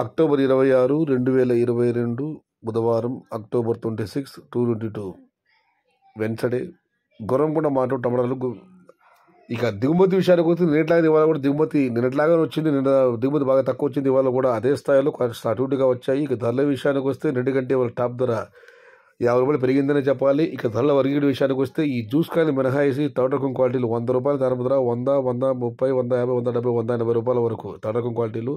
October ఇరవై ఆరు రెండు వేల ఇరవై రెండు బుధవారం October twenty six two twenty two Wednesday Gurramkonda మాట టమడాలు ఇక దిగుమతి విషయానికి వస్తే నిన్నట్లాగా ఇవాళ కూడా దిగుమతి నిన్నట్లాగా వచ్చింది నిన్న దిగుమతి బాగా తక్కువ వచ్చింది ఇవాళ కూడా అదే స్థాయిలో కొంచెం అటువంటిగా వచ్చాయి ఇక ధరల విషయానికి వస్తే రెండు గంటే వాళ్ళ టాప్ ధర యాభై రూపాయలు పెరిగిందని చెప్పాలి ఇక ధరల వర్గీడి విషయానికి వస్తే ఈ జ్యూస్ కాయలు మినహాయిసి తోటరకం క్వాలిటీలు వంద రూపాయలు ధర వంద వంద ముప్పై వంద యాభై వంద డెబ్బై వంద ఎనభై రూపాయల వరకు తోటరకం క్వాలిటీలు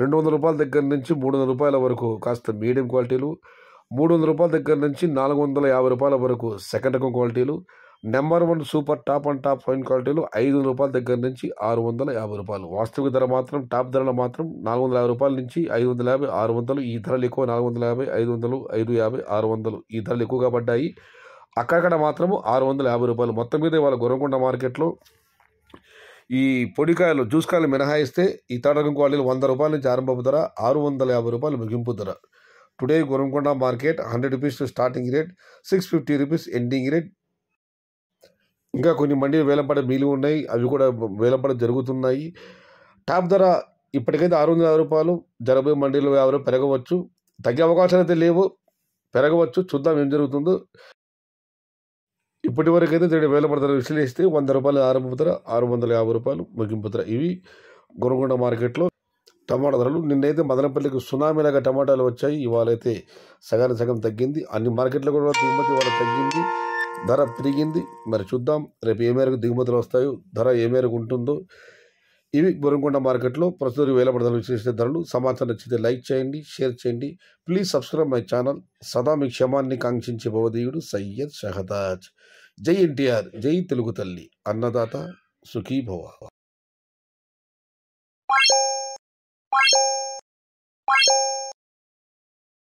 రెండు వందల రూపాయల దగ్గర నుంచి మూడు వందల రూపాయల వరకు కాస్త మీడియం క్వాలిటీలు మూడు వందల రూపాయల దగ్గర నుంచి నాలుగు వందల యాభై రూపాయల వరకు సెకండ్ రకం క్వాలిటీలు number one super top and top fine క్వాలిటీలు ఐదు వందల రూపాయల దగ్గర నుంచి ఆరు వందల యాభై రూపాయలు వాస్తవిక ధర మాత్రం టాప్ ధరలు మాత్రం నాలుగు వందల యాభై రూపాయల నుంచి ఐదు వందల యాభై ఆరు వందలు ఈ ధరలు ఎక్కువ నాలుగు వందల యాభై ఐదు వందలు ఐదు యాభై ఆరు వందలు ఈ ధరలు ఎక్కువగా పడ్డాయి అక్కడక్కడ మాత్రము ఆరు వందల యాభై రూపాయలు మొత్తం మీద ఇవాళ గురంకొండ మార్కెట్లో ఈ పొడికాయలు జ్యూస్కాయలు మినహాయిస్తే ఈ థర్డ్ క్వాలిటీలు వంద రూపాయల నుంచి ఆరంభపు ధర ఆరు వందల యాభై రూపాయలు ముగింపు ధర today Gurramkonda market hundred rupees starting rate six fifty rupees ending rate ఇంకా కొన్ని మండీలు వేలంపడే మీలు ఉన్నాయి అవి కూడా వేలంపడ జరుగుతున్నాయి టాప్ ధర ఇప్పటికైతే ఆరు వందల యాభై రూపాయలు జరబోయే మండీలు యాభై పెరగవచ్చు తగ్గే అవకాశాలు అయితే లేవు పెరగవచ్చు చూద్దాం ఏం జరుగుతుందో ఇప్పటి వరకు అయితే రెండు వేల పడతారు విశ్లేషిస్తే వంద రూపాయలు ఆరంభ ఆరు వందల యాభై రూపాయలు ముగింపు ధర ఇవి గురగొండ మార్కెట్లో టమాటా ధరలు నిన్నైతే మదనపల్లికి సునామీలాగా టమాటాలు వచ్చాయి ఇవాళైతే సగానికి సగం తగ్గింది అన్ని మార్కెట్లో కూడా దిగుమతి వాళ్ళ తగ్గింది ధర పెరిగింది మరి చూద్దాం రేపు ఏ మేరకు దిగుమతులు వస్తాయో ధర ఏ మేరకు ఉంటుందో ఇవి బురంకొండ మార్కెట్లో ప్రస్తుతం వేలబడదలు విశ్లేషణ ధరలు సమాచారం నచ్చితే లైక్ చేయండి షేర్ చేయండి ప్లీజ్ సబ్స్క్రైబ్ మై ఛానల్ సదా మీ క్షమాన్ని కాంక్షించే భవదీయుడు సయ్యద్ షహదాజ్ జై ఎన్టీఆర్ జై తెలుగు తల్లి అన్నదాత సుఖీ భవ